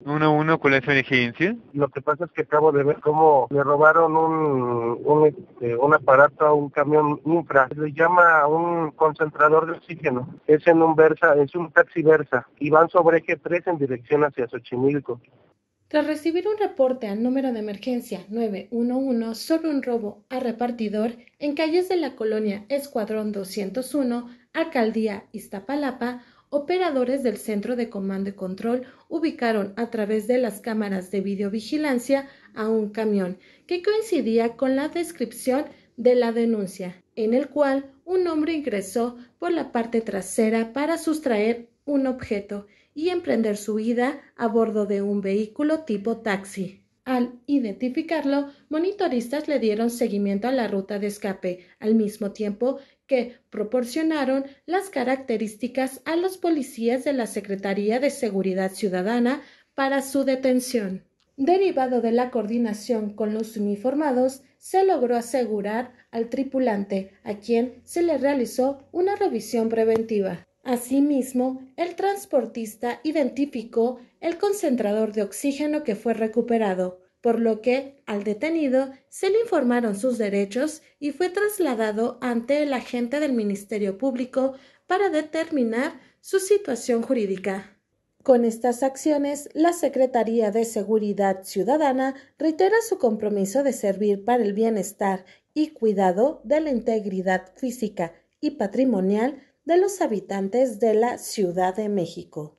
Uno 1 uno, ¿cuál es emergencia? Lo que pasa es que acabo de ver cómo le robaron un, un, este, un aparato a un camión infra. le llama un concentrador de oxígeno. Es en un Versa, es un taxi Versa. Y van sobre eje 3 en dirección hacia Xochimilco. Tras recibir un reporte al número de emergencia 911 sobre un robo a repartidor en calles de la colonia Escuadrón 201, Alcaldía Iztapalapa, operadores del Centro de Comando y Control ubicaron a través de las cámaras de videovigilancia a un camión que coincidía con la descripción de la denuncia, en el cual un hombre ingresó por la parte trasera para sustraer un objeto y emprender su huida a bordo de un vehículo tipo taxi. Al identificarlo, monitoristas le dieron seguimiento a la ruta de escape, al mismo tiempo que proporcionaron las características a los policías de la Secretaría de Seguridad Ciudadana para su detención. Derivado de la coordinación con los uniformados, se logró asegurar al tripulante, a quien se le realizó una revisión preventiva. Asimismo, el transportista identificó el concentrador de oxígeno que fue recuperado, por lo que al detenido se le informaron sus derechos y fue trasladado ante el agente del Ministerio Público para determinar su situación jurídica. Con estas acciones, la Secretaría de Seguridad Ciudadana reitera su compromiso de servir para el bienestar y cuidado de la integridad física y patrimonial de los habitantes de la Ciudad de México.